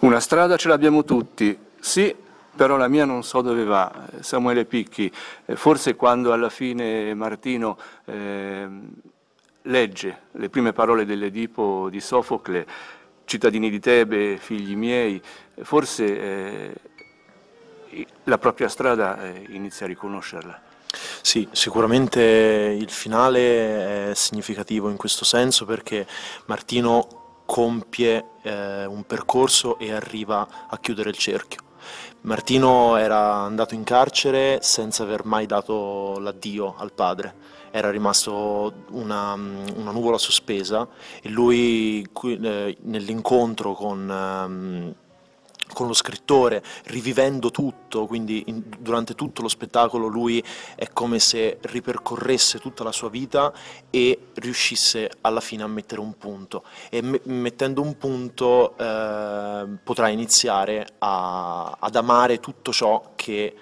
Una strada ce l'abbiamo tutti, sì, però la mia non so dove va, eh, Samuele Picchi, eh, forse quando alla fine Martino eh, legge le prime parole dell'Edipo di Sofocle, cittadini di Tebe, figli miei, eh, forse eh, la propria strada inizia a riconoscerla. Sì, sicuramente il finale è significativo in questo senso perché Martino compie eh, un percorso e arriva a chiudere il cerchio. Martino era andato in carcere senza aver mai dato l'addio al padre, era rimasto una, una nuvola sospesa e lui eh, nell'incontro con... Eh, con lo scrittore, rivivendo tutto, quindi in, durante tutto lo spettacolo lui è come se ripercorresse tutta la sua vita e riuscisse alla fine a mettere un punto e me, mettendo un punto eh, potrà iniziare a, ad amare tutto ciò che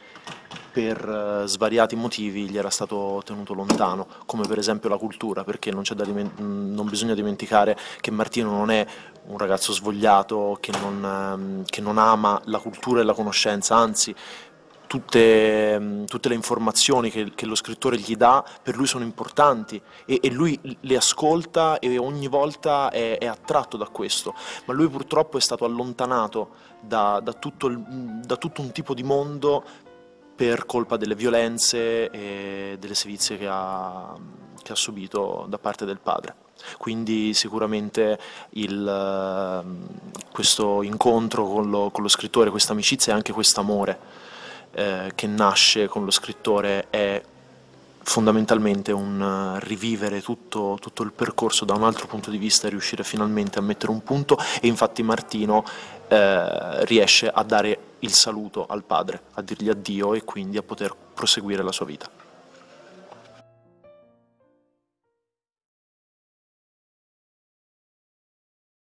per eh, svariati motivi gli era stato tenuto lontano, come per esempio la cultura, perché non, diment non bisogna dimenticare che Martino non è un ragazzo svogliato che non, ehm, che non ama la cultura e la conoscenza, anzi Tutte, ehm, tutte, le informazioni che, che, lo scrittore gli dà per lui sono importanti e, e lui le ascolta e ogni volta è, è, attratto da questo, ma lui purtroppo è stato allontanato da, da, tutto, da tutto un tipo di mondo per colpa delle violenze e delle sevizie che ha, che ha subito da parte del padre. Quindi sicuramente il, ehm, questo incontro con lo, con lo scrittore, questa amicizia e anche quest'amore eh, che nasce con lo scrittore è fondamentalmente un eh, rivivere tutto, tutto, il percorso da un altro punto di vista e riuscire finalmente a mettere un punto e infatti Martino eh, riesce a dare il saluto al padre, a dirgli addio e quindi a poter proseguire la sua vita.